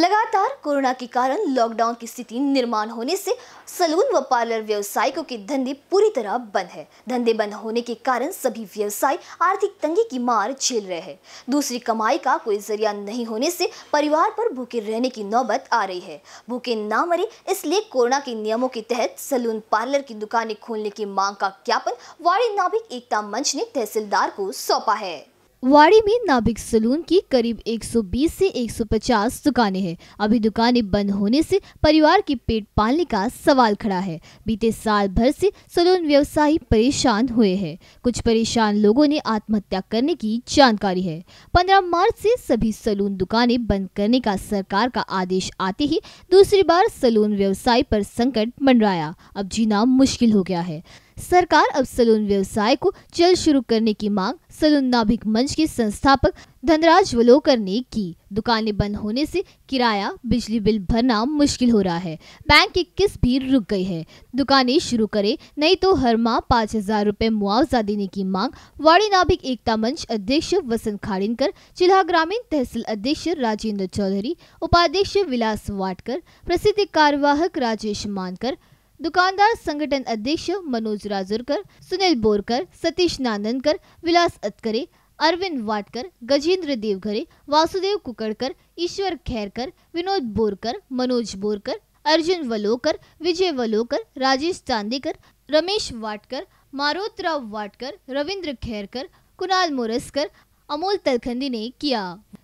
लगातार कोरोना के कारण लॉकडाउन की स्थिति निर्माण होने से सलून व पार्लर व्यवसायिकों के धंधे पूरी तरह बंद है धंधे बंद होने के कारण सभी व्यवसाय आर्थिक तंगी की मार झेल रहे हैं दूसरी कमाई का कोई जरिया नहीं होने से परिवार पर भूखे रहने की नौबत आ रही है भूखे न मरे इसलिए कोरोना के नियमों के तहत सलून पार्लर की दुकानें खोलने की मांग का ज्ञापन वाणी नाभिक एकता मंच ने तहसीलदार को सौंपा है वाड़ी में नाभिक सलून की करीब 120 से 150 दुकानें हैं अभी दुकानें बंद होने से परिवार के पेट पालने का सवाल खड़ा है बीते साल भर से सलून व्यवसायी परेशान हुए हैं कुछ परेशान लोगों ने आत्महत्या करने की जानकारी है 15 मार्च से सभी सलून दुकानें बंद करने का सरकार का आदेश आते ही दूसरी बार सलून व्यवसाय पर संकट मंडराया अब जीना मुश्किल हो गया है सरकार अब सलून व्यवसाय को जल्द शुरू करने की मांग सलून नाभिक मंच के संस्थापक धनराज वलोकर ने की दुकानें बंद होने से किराया बिजली बिल भरना मुश्किल हो रहा है बैंक की किस्त भी रुक गई है दुकानें शुरू करें नहीं तो हर माह पाँच हजार रूपए मुआवजा देने की मांग वाड़ी नाभिक एकता मंच अध्यक्ष वसंत खाड़िनकर जिला ग्रामीण तहसील अध्यक्ष राजेंद्र चौधरी उपाध्यक्ष विलास वाटकर प्रसिद्ध कार्यवाहक राजेश मानकर दुकानदार संगठन अध्यक्ष मनोज राजुरकर सुनील बोरकर सतीश नानंदकर विलास अतकरे अरविंद वाटकर गजेंद्र देवघरे वासुदेव कुकड़कर ईश्वर खैरकर विनोद बोरकर मनोज बोरकर अर्जुन वलोकर विजय वलोकर राजेश चांदेकर रमेश वाटकर मारोतराव वाटकर रविंद्र खैरकर कुणाल मोरसकर अमोल तलखंडी ने किया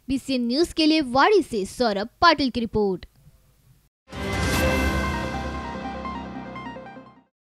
बीसीएन न्यूज के लिए वाड़ी से सौरभ पाटिल की रिपोर्ट